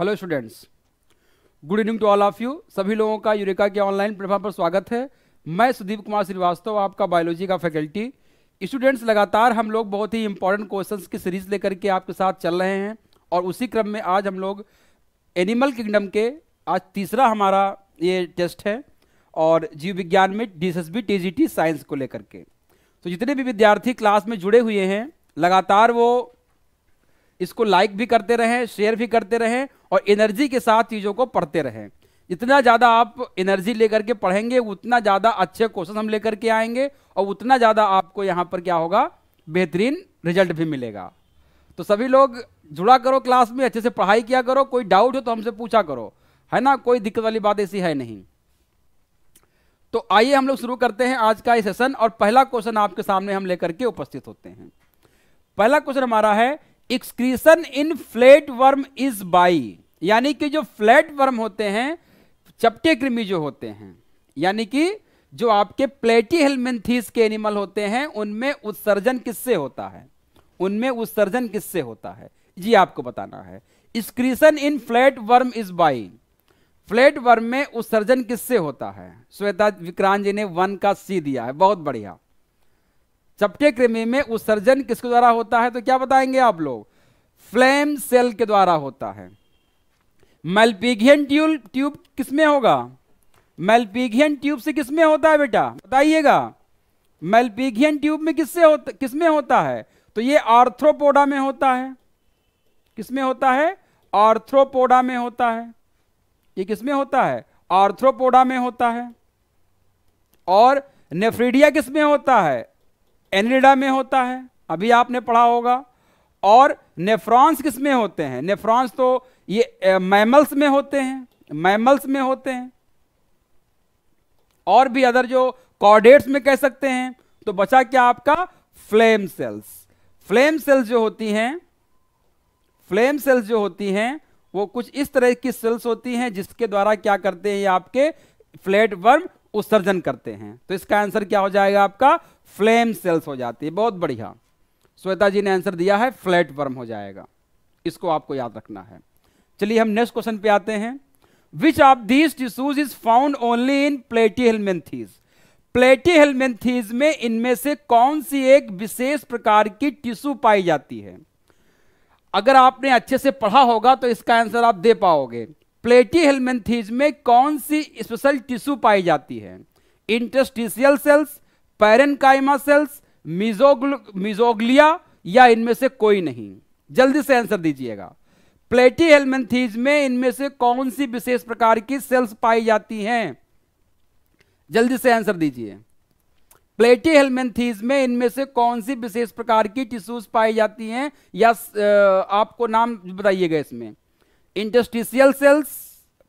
hello students good evening to all of you सभी लोगों का यूरेका के ऑनलाइन प्लेटफॉर्म पर स्वागत है मैं सुदीप कुमार श्रीवास्तव आपका बायोलॉजी का फैकल्टी स्टूडेंट्स लगातार हम लोग बहुत ही इंपॉर्टेंट क्वेश्चंस की सीरीज लेकर के आपके साथ चल रहे हैं और उसी क्रम में आज हम लोग एनिमल किंगडम के आज तीसरा हमारा ये टेस्ट है और जीव विज्ञान में डी एस साइंस को लेकर के तो जितने भी विद्यार्थी क्लास में जुड़े हुए हैं लगातार वो इसको लाइक भी करते रहें शेयर भी करते रहें और एनर्जी के साथ चीज़ों को पढ़ते रहें जितना ज़्यादा आप एनर्जी लेकर के पढ़ेंगे उतना ज़्यादा अच्छे क्वेश्चन हम लेकर के आएंगे और उतना ज़्यादा आपको यहाँ पर क्या होगा बेहतरीन रिजल्ट भी मिलेगा तो सभी लोग जुड़ा करो क्लास में अच्छे से पढ़ाई किया करो कोई डाउट हो तो हमसे पूछा करो है ना कोई दिक्कत वाली बात ऐसी है नहीं तो आइए हम लोग शुरू करते हैं आज का ये सेशन और पहला क्वेश्चन आपके सामने हम लेकर के उपस्थित होते हैं पहला क्वेश्चन हमारा है excretion in flat worm is by यानी कि जो फ्लैट वर्म होते हैं चपटे कृमि जो होते हैं यानी कि जो आपके प्लेटी हेलमेंथीस के एनिमल होते हैं उनमें उत्सर्जन किससे होता है उनमें उत्सर्जन किससे होता है जी आपको बताना है excretion in flat worm is by flat worm में उत्सर्जन किससे होता है श्वेता विक्रांत जी ने वन का सी दिया है बहुत बढ़िया चपटे कृमि में उत्सर्जन किसके द्वारा होता है तो क्या बताएंगे आप लोग फ्लेम सेल के द्वारा होता है मेलपीघियन ट्यूब ट्यूब किसमें होगा मेलपीघियन ट्यूब से किसमें होता है बेटा बताइएगा मेलपीघियन ट्यूब में किससे होता किसमें होता है तो ये आर्थ्रोपोडा में होता है किसमें होता है आर्थ्रोपोडा में होता है ये किसमें होता है आर्थ्रोपोडा में होता है और नेफ्रीडिया किसमें होता है एनिडा में होता है अभी आपने पढ़ा होगा और नेफ्रॉन्स किस में होते हैं नेफ्रॉन्स तो ये मैमल्स में होते हैं मैमल्स में होते हैं और भी अदर जो कॉर्डेट्स में कह सकते हैं तो बचा क्या आपका फ्लेम सेल्स फ्लेम सेल्स जो होती हैं फ्लेम सेल्स जो होती हैं वो कुछ इस तरह की सेल्स होती हैं जिसके द्वारा क्या करते हैं ये आपके फ्लैट वर्म उत्सर्जन करते हैं तो इसका आंसर क्या हो जाएगा आपका फ्लेम सेल्स हो जाती है बहुत बढ़िया श्वेता जी ने आंसर दिया है फ्लैट वर्म हो जाएगा इसको आपको याद रखना है चलिए हम नेक्स्ट क्वेश्चन पे आते हैं which of these tissues is found only in Platyhelminthes प्लेटी हेलमेंथीज में इनमें से कौन सी एक विशेष प्रकार की टिश्यू पाई जाती है अगर आपने अच्छे से पढ़ा होगा तो इसका आंसर आप दे पाओगे प्लेटी हेलमेंथीज में कौन सी स्पेशल टिश्यू पाई जाती है interstitial cells parenchyma cells mesoglea mesoglea या इनमें से कोई नहीं जल्दी से आंसर दीजिएगा प्लेटी हेलमेंथीज में इनमें से कौन सी विशेष प्रकार की सेल्स पाई जाती हैं जल्दी से आंसर दीजिए प्लेटी हेलमेंथीज में इनमें से कौन सी विशेष प्रकार की टिश्यूज पाई जाती हैं या आपको नाम बताइएगा इसमें इंडस्ट्रीशियल सेल्स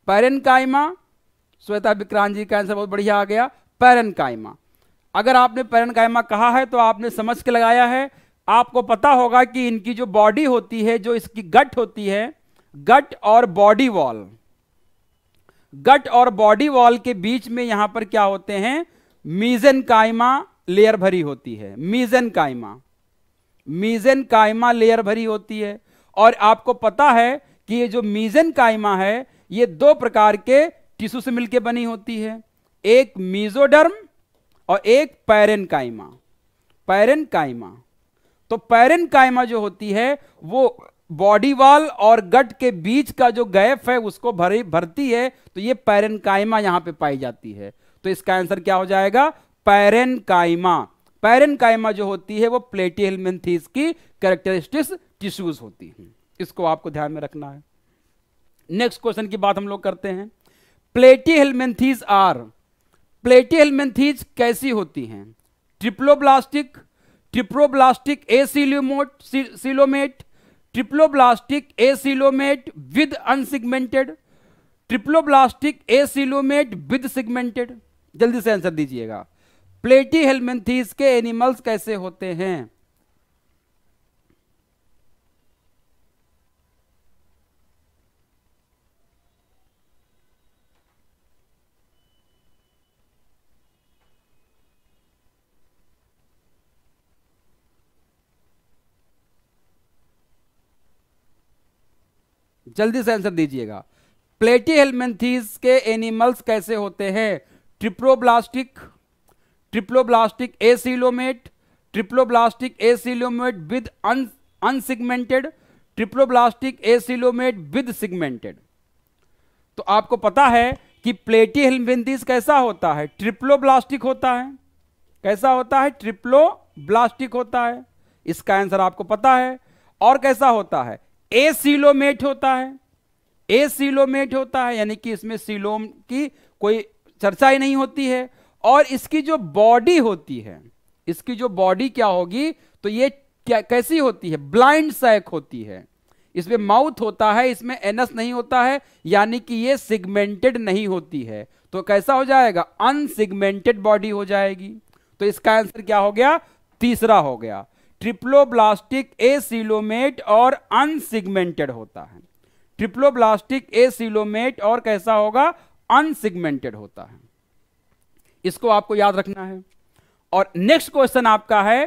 पैरन कायमा श्वेता विक्रांत जी का आंसर बहुत बढ़िया आ गया पैरन कायमा अगर आपने पैरन कायमा कहा है तो आपने समझ के लगाया है आपको पता होगा कि इनकी जो बॉडी होती है जो इसकी गट होती है गट और बॉडी वॉल गट और बॉडी वॉल के बीच में यहां पर क्या होते हैं मीजन कायमा लेयर भरी होती है मीजन कायमा मीजन कायमा लेयर भरी होती है और आपको पता है कि ये जो मीजन कायमा है ये दो प्रकार के टिश्यू से मिलकर बनी होती है एक मीजोडर्म और एक पैरन कायमा पैरन कायमा तो पैरन कायमा जो होती है वो बॉडी वाल और गट के बीच का जो गैप है उसको भरी भरती है तो ये पैरन कायमा यहां पे पाई जाती है तो इसका आंसर क्या हो जाएगा पैरन कायमा पैरन कायमा जो होती है वो प्लेटिहेलमेंथीस की कैरेक्टरिस्टिक्स टिश्यूज होती हैं इसको आपको ध्यान में रखना है नेक्स्ट क्वेश्चन की बात हम लोग करते हैं प्लेटी हेलमेंथीज आर प्लेटी हेलमेंथीज कैसी होती हैं triploblastic triploblastic a coelomate coelomate triploblastic a coelomate with unsegmented triploblastic a coelomate with segmented जल्दी से आंसर दीजिएगा प्लेटी हेलमेंथीज के एनिमल्स कैसे होते हैं जल्दी से आंसर दीजिएगा प्लेटी हेलमेंथीज के एनिमल्स कैसे होते हैं triploblastic triploblastic acoelomate triploblastic acoelomate with unsegmented triploblastic acoelomate with segmented तो आपको पता है कि प्लेटी हेलमेंथीज कैसा होता है ट्रिप्लोब्लास्टिक होता है कैसा होता है ट्रिप्लोब्लास्टिक होता है इसका आंसर आपको पता है और कैसा होता है ए सीलोमेट होता है ए सीलोमेट होता है यानी कि इसमें सीलोम की कोई चर्चा ही नहीं होती है और इसकी जो बॉडी होती है इसकी जो बॉडी क्या होगी तो ये क्या कैसी होती है ब्लाइंड सैक होती है इसमें माउथ होता है इसमें एनस नहीं होता है यानी कि ये सिगमेंटेड नहीं होती है तो कैसा हो जाएगा अनसिगमेंटेड बॉडी हो जाएगी तो इसका आंसर क्या हो गया तीसरा हो गया ट्रिप्लोब्लास्टिक ए सिलोमेट और अनसिगमेंटेड होता है ट्रिप्लोब्लास्टिक ए सिलोमेट और कैसा होगा अनसिगमेंटेड होता है इसको आपको याद रखना है और नेक्स्ट क्वेश्चन आपका है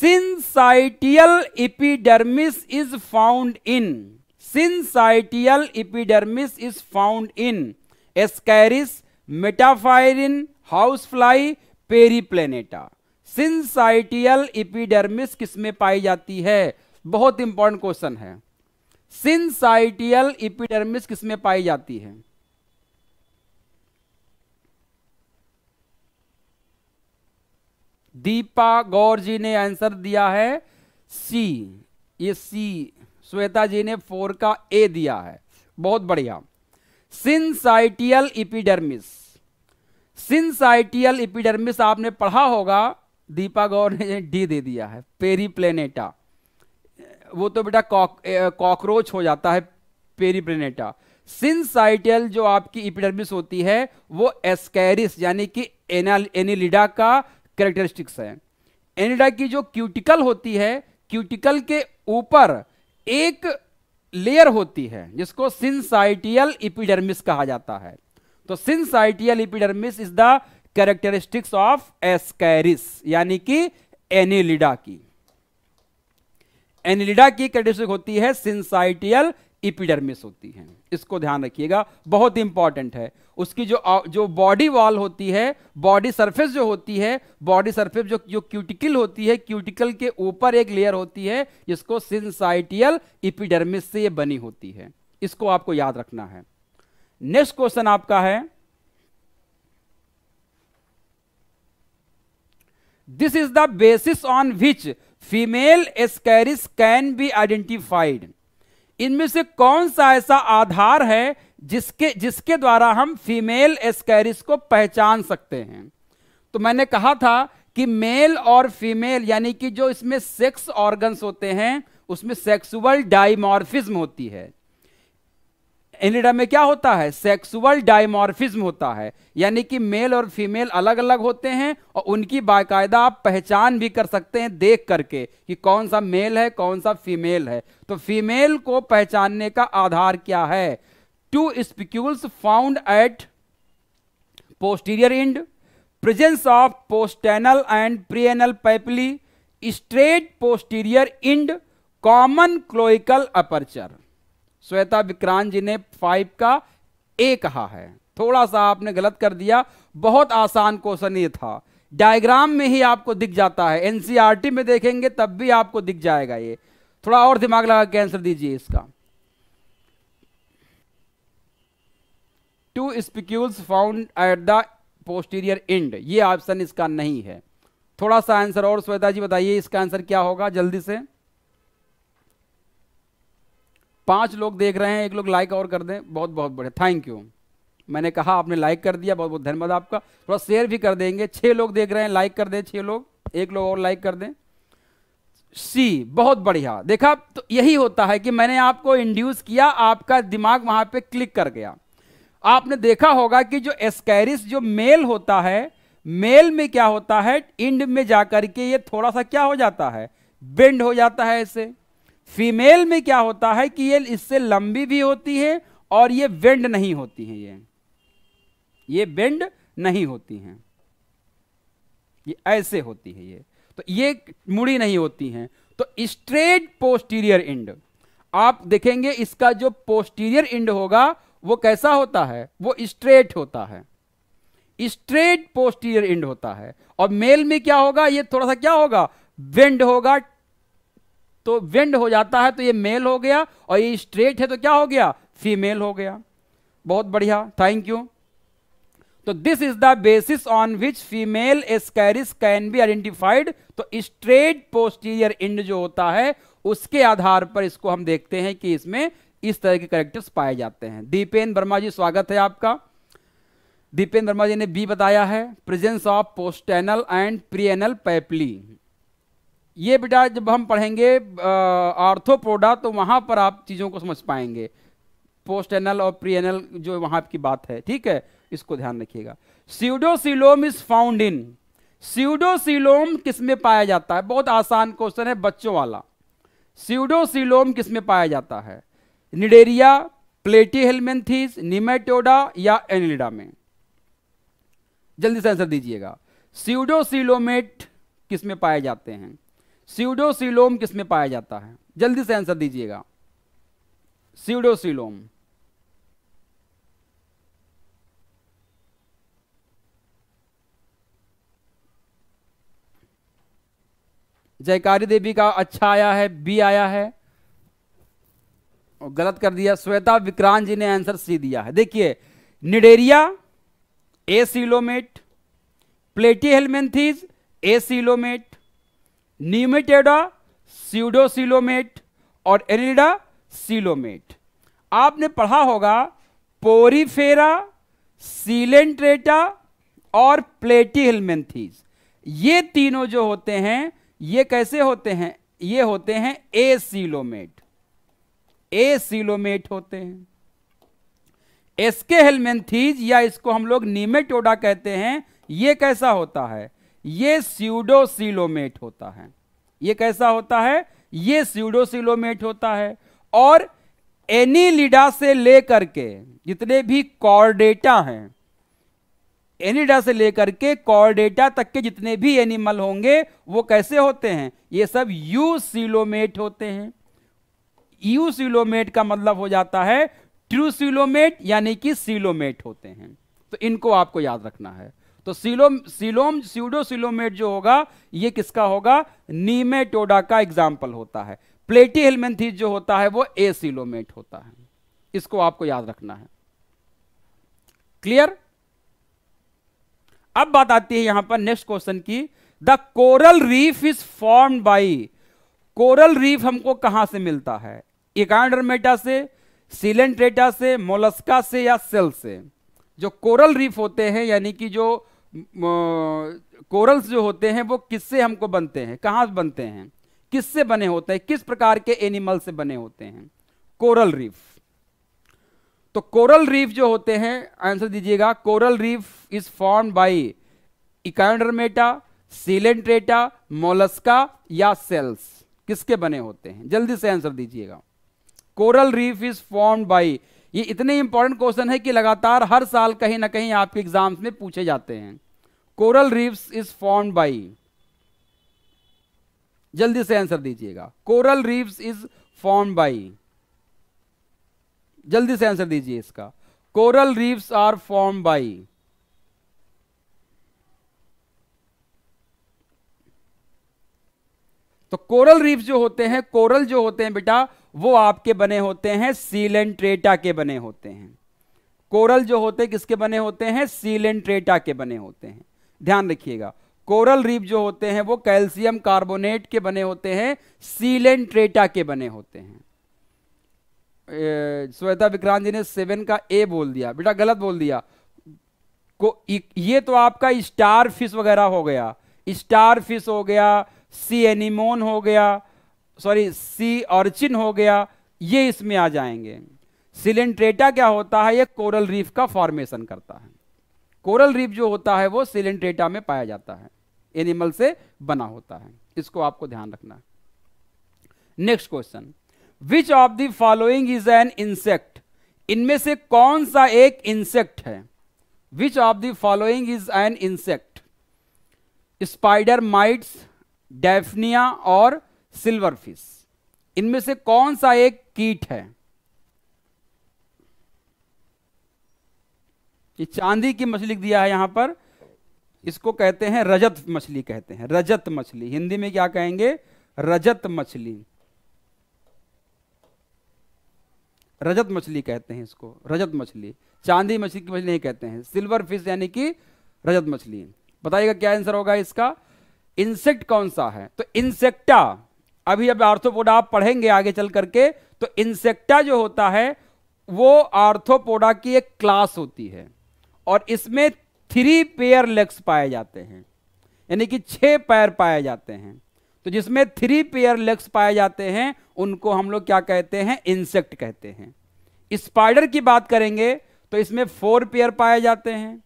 syncytial epidermis is found in syncytial epidermis is found in Ascaris Metaphire house fly Periplaneta syncytial epidermis किसमें पाई जाती है बहुत इंपॉर्टेंट क्वेश्चन है सिंसाइटियल इपिडर्मिस किसमें पाई जाती है दीपा गौर जी ने आंसर दिया है सी ये सी श्वेता जी ने फोर का ए दिया है बहुत बढ़िया सिंसाइटियल इपिडर्मिस सिंसाइटियल इपिडर्मिस आपने पढ़ा होगा दीपा गौर ने डी दे दिया है पेरी प्लेनेटा वो तो बेटा कॉकरोच हो जाता है पेरी प्लेनेटा सिंसाइटियल जो आपकी इपिडर्मिस होती है वो एस्कैरिस यानी कि एनिलिडा का करेक्टरिस्टिक्स है एनिलिडा की जो क्यूटिकल होती है क्यूटिकल के ऊपर एक लेयर होती है जिसको सिंसाइटियल इपिडर्मिस कहा जाता है तो syncytial epidermis is the characteristics of Ascaris यानी कि एनिलिडा की एनिलिडा की कैरेक्टरिस्टिक होती है सिंसाइटियल इपिडर्मिस होती है इसको ध्यान रखिएगा बहुत इंपॉर्टेंट है उसकी जो जो बॉडी वॉल होती है बॉडी सरफेस जो होती है बॉडी सरफेस जो जो क्यूटिकल होती है क्यूटिकल के ऊपर एक लेयर होती है जिसको सिंसाइटियल इपिडर्मिस से बनी होती है इसको आपको याद रखना है नेक्स्ट क्वेश्चन आपका है this is the basis on which female Ascaris can be identified इनमें से कौन सा ऐसा आधार है जिसके जिसके द्वारा हम फीमेल एस्कैरिस को पहचान सकते हैं तो मैंने कहा था कि मेल और फीमेल यानी कि जो इसमें सेक्स ऑर्गन्स होते हैं उसमें सेक्सुअल डाइमॉर्फिज्म होती है एनिडा में क्या होता है सेक्सुअल डायमोरफिज्म होता है यानी कि मेल और फीमेल अलग अलग होते हैं और उनकी बाकायदा आप पहचान भी कर सकते हैं देख करके कि कौन सा मेल है कौन सा फीमेल है तो फीमेल को पहचानने का आधार क्या है two spicules found at posterior end presence of postanal and preanal papillae straight posterior end common cloacal aperture Shweta Vikrant ji ने फाइव का ए कहा है थोड़ा सा आपने गलत कर दिया बहुत आसान क्वेश्चन ये था डायग्राम में ही आपको दिख जाता है एनसीआरटी e में देखेंगे तब भी आपको दिख जाएगा ये थोड़ा और दिमाग लगा के आंसर दीजिए इसका two spicules found at the posterior end ये ऑप्शन इसका नहीं है थोड़ा सा आंसर और श्वेता जी बताइए इसका आंसर क्या होगा जल्दी से पांच लोग देख रहे हैं एक लोग लाइक और कर दें बहुत बहुत बढ़िया थैंक यू मैंने कहा आपने लाइक कर दिया बहुत बहुत धन्यवाद आपका थोड़ा शेयर भी कर देंगे छह लोग देख रहे हैं लाइक कर दें छह लोग एक लोग और लाइक कर दें सी बहुत बढ़िया देखा तो यही होता है कि मैंने आपको इंड्यूस किया आपका दिमाग वहां पे क्लिक कर गया आपने देखा होगा कि जो एस्कैरिस जो मेल होता है मेल में क्या होता है इंड में जाकर के ये थोड़ा सा क्या हो जाता है बेंड हो जाता है ऐसे फीमेल में क्या होता है कि ये इससे लंबी भी होती है और ये बेंड नहीं होती हैं ये ये बेंड नहीं होती हैं ये ऐसे होती है ये तो ये मुड़ी नहीं होती हैं तो स्ट्रेट पोस्टीरियर इंड आप देखेंगे इसका जो पोस्टीरियर इंड होगा वो कैसा होता है वो स्ट्रेट होता है स्ट्रेट पोस्टीरियर इंड होता है और मेल में क्या होगा ये थोड़ा सा क्या होगा बेंड होगा तो वेंड हो जाता है तो ये मेल हो गया और ये स्ट्रेट है तो क्या हो गया फीमेल हो गया बहुत बढ़िया थैंक यू तो this is the basis on which female Ascaris can be identified तो स्ट्रेट पोस्टीरियर इंड जो होता है उसके आधार पर इसको हम देखते हैं कि इसमें इस तरह के करेक्टर्स पाए जाते हैं दीपेन वर्मा जी स्वागत है आपका दीपेन वर्मा जी ने बी बताया है presence of postanal and preanal papillae ये बेटा जब हम पढ़ेंगे आर्थोपोडा तो वहां पर आप चीज़ों को समझ पाएंगे पोस्ट एनल और प्री एनल जो वहां की बात है ठीक है इसको ध्यान रखिएगा pseudocoelom is found in pseudocoelom किसमें पाया जाता है बहुत आसान क्वेश्चन है बच्चों वाला सीडोसिलोम किसमें पाया जाता है निडेरिया प्लेटी हेलमेंथीज निमेटोडा या एनिलिडा में जल्दी से आंसर दीजिएगा सीडोसिलोमेट किस में पाए जाते हैं सीडोसिलोम किस में पाया जाता है जल्दी से आंसर दीजिएगा सीडोसिलोम जयकारी देवी का अच्छा आया है बी आया है और गलत कर दिया श्वेता विक्रांत जी ने आंसर सी दिया है देखिए Cnidaria a coelomate Platyhelminthes a coelomate Nematoda pseudocoelomate और एनिडा सिलोमेट आपने पढ़ा होगा पोरीफेरा सीलेंट्रेटा और प्लेटी हिलमेंथीज ये तीनों जो होते हैं ये कैसे होते हैं ये होते हैं ए सीलोमेट ए सीलोमेट होते हैं एसके हेलमेंथीज या इसको हम लोग नीमेटोडा कहते हैं ये कैसा होता है ये सीडोसिलोमेट होता है ये कैसा होता है ये सीडोसिलोमेट होता है और एनीलिडा से लेकर के जितने भी कॉर्डेटा हैं एनिडा से लेकर के कॉर्डेटा तक के जितने भी एनिमल होंगे वो कैसे होते हैं ये सब यूसिलोमेट होते हैं यूसिलोमेट का मतलब हो जाता है ट्रूसिलोमेट यानी कि सिलोमेट होते हैं तो इनको आपको याद रखना है तो सीलोम सीलोम सीडो जो होगा ये किसका होगा नीमेटोडा का एग्जाम्पल होता है प्लेटी हेलमेंथीज जो होता है वो ए सीलोमेट होता है इसको आपको याद रखना है क्लियर अब बात आती है यहां पर नेक्स्ट क्वेश्चन की the coral reef is form by coral reef हमको कहां से मिलता है इकांडरमेटा से सिलेंट्रेटा से मोलस्का से या सेल से जो कोरल रीफ होते हैं यानी कि जो कोरल्स जो होते हैं वो किससे हमको बनते हैं कहाँ बनते हैं किससे बने होते हैं किस प्रकार के एनिमल से बने होते हैं कोरल रीफ तो कोरल रीफ जो होते हैं आंसर दीजिएगा coral reef is form by इकाटा सीलेंट्रेटा मोलस्का या सेल्स किसके बने होते हैं जल्दी से आंसर दीजिएगा coral reef is form by ये इतने इंपॉर्टेंट क्वेश्चन है कि लगातार हर साल कहीं ना कहीं आपके एग्जाम्स में पूछे जाते हैं coral reefs is form by जल्दी से आंसर दीजिएगा coral reefs is form by जल्दी से आंसर दीजिए इसका coral reefs are form by तो कोरल रीफ जो होते हैं कोरल जो होते हैं बेटा वो आपके बने होते हैं सीलेंट्रेटा के बने होते हैं कोरल जो होते किसके बने होते हैं सीलेंट्रेटा के बने होते हैं ध्यान रखिएगा कोरल रीप जो होते हैं वो कैल्शियम कार्बोनेट के बने होते हैं सीलेंट्रेटा के बने होते हैं श्वेता विक्रांत जी ने सेवन का ए बोल दिया बेटा गलत बोल दिया को ये तो आपका स्टार फिश वगैरह हो गया स्टार फिश हो गया सी एनिमोन हो गया सॉरी सी ऑर्चिन हो गया ये इसमें आ जाएंगे सिलेंट्रेटा क्या होता है ये कोरल रीफ का फॉर्मेशन करता है कोरल रीफ जो होता है वो सिलेंट्रेटा में पाया जाता है एनिमल से बना होता है इसको आपको ध्यान रखना next question which of the following is an insect इनमें से कौन सा एक इंसेक्ट है which of the following is an insect spider mites Daphnia और सिल्वर फिश इनमें से कौन सा एक कीट है ये चांदी की मछली लिख दिया है यहां पर इसको कहते हैं रजत मछली कहते हैं रजत मछली हिंदी में क्या कहेंगे रजत मछली रजत मछली कहते हैं इसको रजत मछली चांदी मछली की मछली नहीं कहते हैं सिल्वर फिश यानी कि रजत मछली बताइएगा क्या आंसर होगा इसका इंसेक्ट कौन सा है तो इंसेक्टा अभी अब आर्थोपोडा आप पढ़ेंगे आगे चल करके तो इंसेक्टा जो होता है वो आर्थोपोडा की एक क्लास होती है और इसमें थ्री पेयर लेग्स पाए जाते हैं यानी कि छह पैर पाए जाते हैं तो जिसमें थ्री पेयर लेग्स पाए जाते हैं उनको हम लोग क्या कहते हैं इंसेक्ट कहते हैं स्पाइडर की बात करेंगे तो इसमें फोर पेयर पाए जाते हैं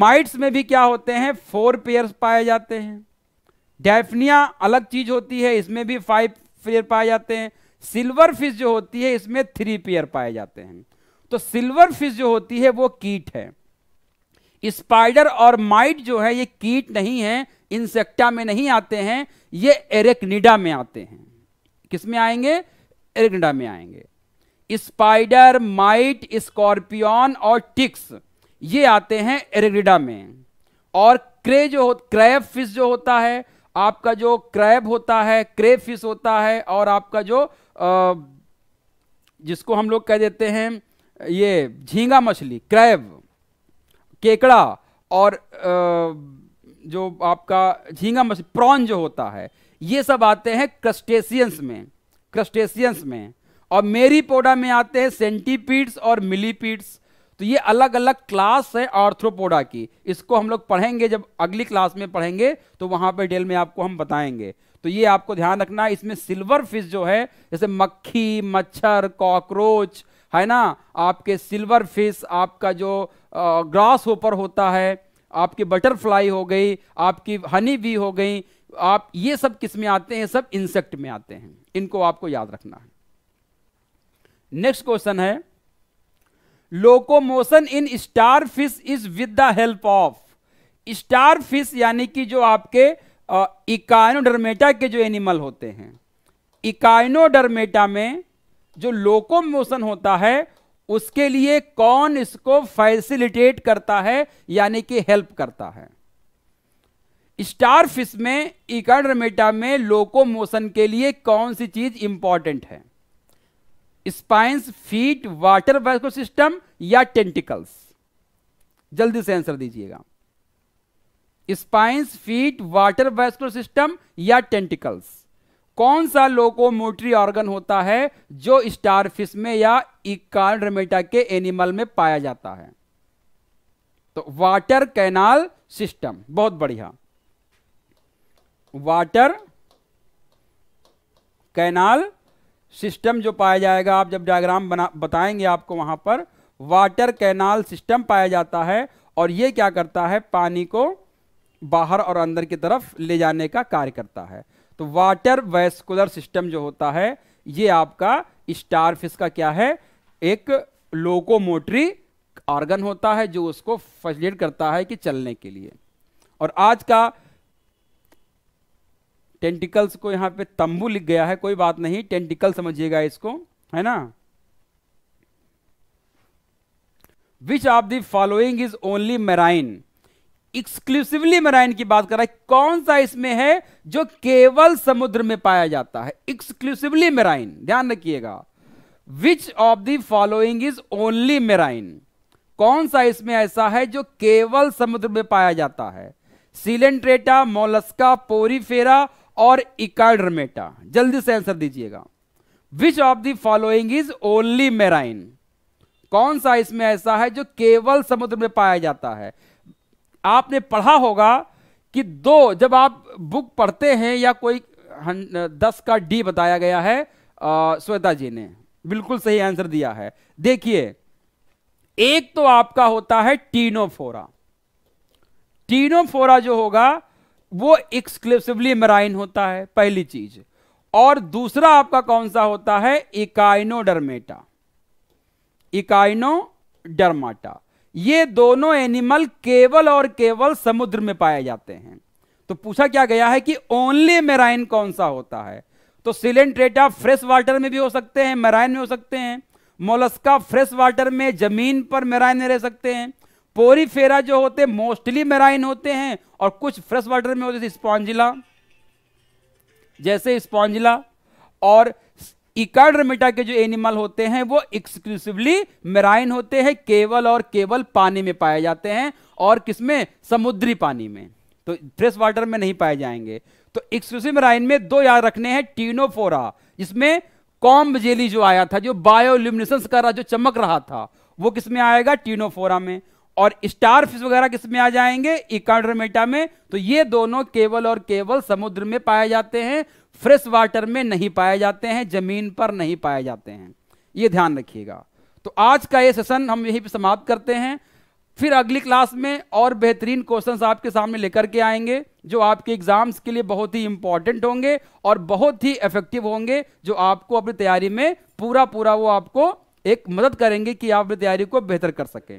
माइट्स में भी क्या होते हैं फोर पेयर पाए जाते हैं डेफनिया अलग चीज होती है इसमें भी फाइव पेयर पाए जाते हैं सिल्वर फिश जो होती है इसमें थ्री पेयर पाए जाते हैं तो सिल्वर फिश जो होती है वो कीट है स्पाइडर और माइट जो है ये कीट नहीं है इंसेक्टा में नहीं आते हैं ये एरेक्निडा में आते हैं किस में आएंगे एरेक्निडा में आएंगे स्पाइडर माइट स्कॉर्पियन और टिक्स ये आते हैं एरेक्निडा में और क्रे जो हो क्रैब फिश जो होता है आपका जो क्रैब होता है क्रे फिश होता है और आपका जो आ, जिसको हम लोग कह देते हैं ये झींगा मछली क्रैब केकड़ा और आ, जो आपका झींगा मछली प्रॉन जो होता है ये सब आते हैं क्रस्टेशियंस में क्रस्टेशियंस में और मेरी पोडा में आते हैं सेंटीपीड्स और मिलीपीड्स तो ये अलग अलग क्लास है आर्थ्रोपोडा की इसको हम लोग पढ़ेंगे जब अगली क्लास में पढ़ेंगे तो वहां पर डिटेल में आपको हम बताएंगे तो ये आपको ध्यान रखना इसमें सिल्वर फिश जो है जैसे मक्खी मच्छर कॉकरोच है ना आपके सिल्वर फिश आपका जो ग्रास होपर होता है आपकी बटरफ्लाई हो गई आपकी हनी भी हो गई आप ये सब किस में आते हैं सब इंसेक्ट में आते हैं इनको आपको याद रखना है नेक्स्ट क्वेश्चन है locomotion in starfish is with the help of starfish यानी कि जो आपके इकाइनोडर्मेटा के जो एनिमल होते हैं इकाइनोडर्मेटा में जो लोकोमोशन होता है उसके लिए कौन इसको फैसिलिटेट करता है यानी कि हेल्प करता है स्टार फिश में इकाइनोडर्मेटा में लोकोमोशन के लिए कौन सी चीज इंपॉर्टेंट है spines feet water vascular system या टेंटिकल्स जल्दी से आंसर दीजिएगा spines feet water vascular system या टेंटिकल्स कौन सा लोकोमोटरी ऑर्गन होता है जो स्टारफिश में या इकारमेटा के एनिमल में पाया जाता है तो वाटर कैनाल सिस्टम बहुत बढ़िया वाटर कैनाल सिस्टम जो पाया जाएगा आप जब डायग्राम बना बताएंगे आपको वहाँ पर वाटर कैनाल सिस्टम पाया जाता है और ये क्या करता है पानी को बाहर और अंदर की तरफ ले जाने का कार्य करता है तो वाटर वेस्कुलर सिस्टम जो होता है ये आपका स्टार का क्या है एक लोकोमोटरी ऑर्गन होता है जो उसको फसिलेट करता है कि चलने के लिए और आज का टेंटिकल्स को यहाँ पे तंबू लिख गया है कोई बात नहीं टेंटिकल समझिएगा इसको है ना which of the following is only marine exclusively marine की बात कर रहा है कौन सा इसमें है जो केवल समुद्र में पाया जाता है एक्सक्लूसिवली मेराइन ध्यान रखिएगा which of the following is only marine कौन सा इसमें ऐसा है जो केवल समुद्र में पाया जाता है सीलेंट्रेटा मोलस्का पोरीफेरा और इकार्डर्मेटा जल्दी से आंसर दीजिएगा which of the following is only marine कौन सा इसमें ऐसा है जो केवल समुद्र में पाया जाता है आपने पढ़ा होगा कि दो जब आप बुक पढ़ते हैं या कोई दस का डी बताया गया है श्वेता जी ने बिल्कुल सही आंसर दिया है देखिए एक तो आपका होता है टीनोफोरा टीनोफोरा जो होगा वो एक्सक्लूसिवली मेराइन होता है पहली चीज और दूसरा आपका कौन सा होता है इकाइनोडर्मेटा इकाइनोडर्माटा ये दोनों एनिमल केवल और केवल समुद्र में पाए जाते हैं तो पूछा क्या गया है कि ओनली मेराइन कौन सा होता है तो सिलेंट्रेटा फ्रेश वाटर में भी हो सकते हैं मेराइन में हो सकते हैं मोलस्का फ्रेश वाटर में जमीन पर मेराइन में रह सकते हैं पोरीफेरा जो होते मोस्टली मेराइन होते हैं और कुछ फ्रेश वाटर में होते स्पॉन्जिला जैसे स्पॉन्जिला और इकाडरमिटा के जो एनिमल होते हैं वो एक्सक्लूसिवली मेराइन होते हैं केवल और केवल पानी में पाए जाते हैं और किसमें समुद्री पानी में तो फ्रेश वाटर में नहीं पाए जाएंगे तो एक्सक्लूसिव मेराइन में दो याद रखने हैं टीनोफोरा जिसमें कॉम्ब जेली जो आया था जो बायोल्यूमिनेसेंस कर रहा जो चमक रहा था वो किसमें आएगा टीनोफोरा में और स्टार फिश वगैरह किस में आ जाएंगे इकाड्रोमेटा में तो ये दोनों केवल और केवल समुद्र में पाए जाते हैं फ्रेश वाटर में नहीं पाए जाते हैं जमीन पर नहीं पाए जाते हैं ये ध्यान रखिएगा तो आज का ये सेशन हम यहीं पर समाप्त करते हैं फिर अगली क्लास में और बेहतरीन क्वेश्चंस आपके सामने लेकर के आएंगे जो आपके एग्जाम्स के लिए बहुत ही इंपॉर्टेंट होंगे और बहुत ही इफेक्टिव होंगे जो आपको अपनी तैयारी में पूरा पूरा वो आपको एक मदद करेंगे कि आप अपनी तैयारी को बेहतर कर सकें